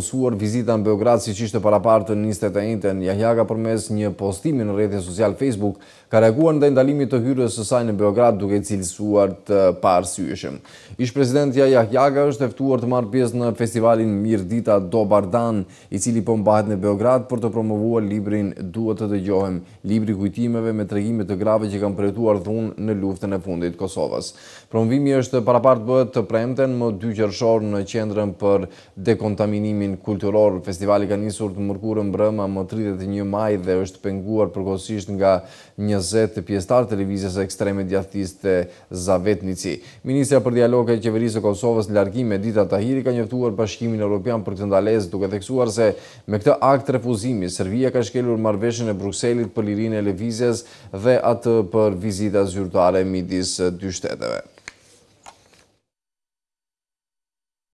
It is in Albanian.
suar vizita në Beograd si që ishte para partë në 21-të në Jahjaga përmes një postimi në rrethje social Facebook ka reaguar në ndalimit të hyrës sësaj në Beograd duke cilësuar të parësyshëm. Ishë prezidentja Jahjaga është eftuar të marë pjesë në festivalin Mirë Dita do Bardan i cili po mbahet në Beograd për të promovuar librin Duhet të dëgjohem, libri kujtimeve me tregimit të grave që kam përjetuar dhun në luftën e fundit Kosovës. Promovimi është para partë bëhet të premten më dy qërshor në qendrën për dekontaminimin vendin kulturor. Festivali ka njësur të mërkurën brëma më 31 maj dhe është penguar përkosisht nga njëzet të pjestar të e ekstreme djathist të Zavetnici. Ministra për dialog e qeverisë e Kosovës në largime, Dita Tahiri, ka njëftuar bashkimin e Europian për këtë ndalez, duke theksuar se me këtë akt refuzimi, Servija ka shkelur marveshën e Bruxellit për lirin e revizjes dhe atë për vizita zyrtare midis dy shteteve.